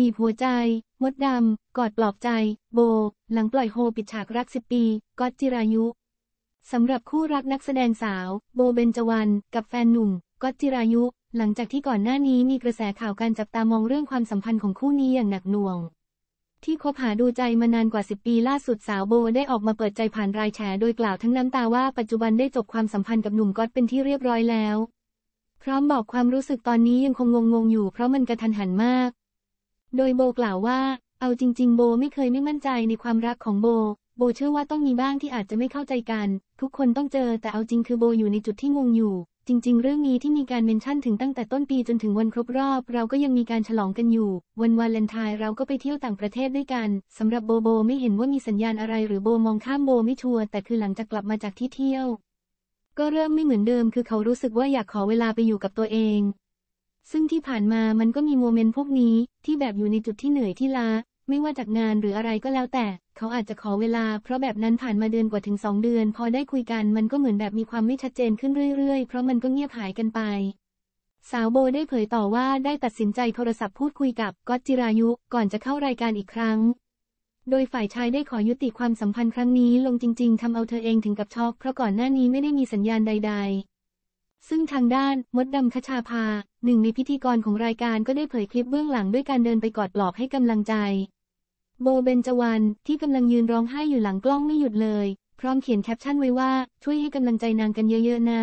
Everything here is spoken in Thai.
บีบหัวใจ มดดำกอดปลอบใจ โบหลังปล่อยโฮปิดฉากรักสิบปีก็อจิรายุสำหรับคู่รักนักแสดงสาว โบเบนจวันกับแฟนหนุ่มก็อจิรายุ หลังจากที่ก่อนหน้านี้มีกระแสข่าวการจับตามองเรื่องความสัมพันธ์ของคู่นี้อย่างหนักหน่วง ที่คบหาดูใจมานานกว่า 10 ปี ล่าสุดสาวโบได้ออกมาเปิดใจผ่านรายแฉโดยกล่าวทั้งน้ำตาว่าปัจจุบันได้จบความสัมพันธ์กับหนุ่มก็อตเป็นที่เรียบร้อยแล้วพร้อมบอกความรู้สึกตอนนี้ยังคงงงงอยู่เพราะมันกระทันหันมากโดยโบกล่าวว่า เอาจริงๆ โบไม่เคยไม่มั่นใจในความรักของโบ โบเชื่อว่าต้องมีบ้างที่อาจจะไม่เข้าใจกัน ทุกคนต้องเจอแต่เอาจริงคือโบอยู่ในจุดที่งงอยู่ จริงๆ เรื่องนี้ที่มีการเมนชั่นถึงตั้งแต่ต้นปีจนถึงวันครบรอบเราก็ยังมีการฉลองกันอยู่ วันวาเลนไทน์เราก็ไปเที่ยวต่างประเทศด้วยกันสำหรับโบโบไม่เห็นว่ามีสัญญาณอะไรหรือโบมองข้ามโบไม่ชัวร์แต่คือหลังจากกลับมาจากที่เที่ยว ก็เริ่มไม่เหมือนเดิม คือเขารู้สึกว่าอยากขอเวลาไปอยู่กับตัวเองซึ่งที่ผ่านมามันก็มีโมเมนต์พวกนี้ ที่แบบอยู่ในจุดที่เหนื่อยที่ลาไม่ว่าจากงานหรืออะไรก็แล้วแต่ เขาอาจจะขอเวลาเพราะแบบนั้นผ่านมาเดือนกว่าถึงสองเดือน พอได้คุยกันมันก็เหมือนแบบมีความไม่ชัดเจนขึ้นเรื่อยๆ เพราะมันก็เงียบหายกันไป สาวโบได้เผยต่อว่าได้ตัดสินใจโทรศัพท์พูดคุยกับก๊อตจิรายุก่อนจะเข้ารายการอีกครั้ง โดยฝ่ายชายได้ขอยุติความสัมพันธ์ครั้งนี้ ลงจริง ๆทำเอาเธอเองถึงกับช็อกเพราะก่อนหน้านี้ไม่ได้มีสัญญาณใด ๆซึ่งทางด้านมดดำคชาภาหนึ่งในพิธีกรของรายการก็ได้เผยคลิปเบื้องหลังด้วยการเดินไปกอดปลอบให้กำลังใจ โบเบนจวันที่กำลังยืนร้องไห้อยู่หลังกล้องไม่หยุดเลย พร้อมเขียนแคปชั่นไว้ว่า ช่วยให้กำลังใจนางกันเยอะๆนะ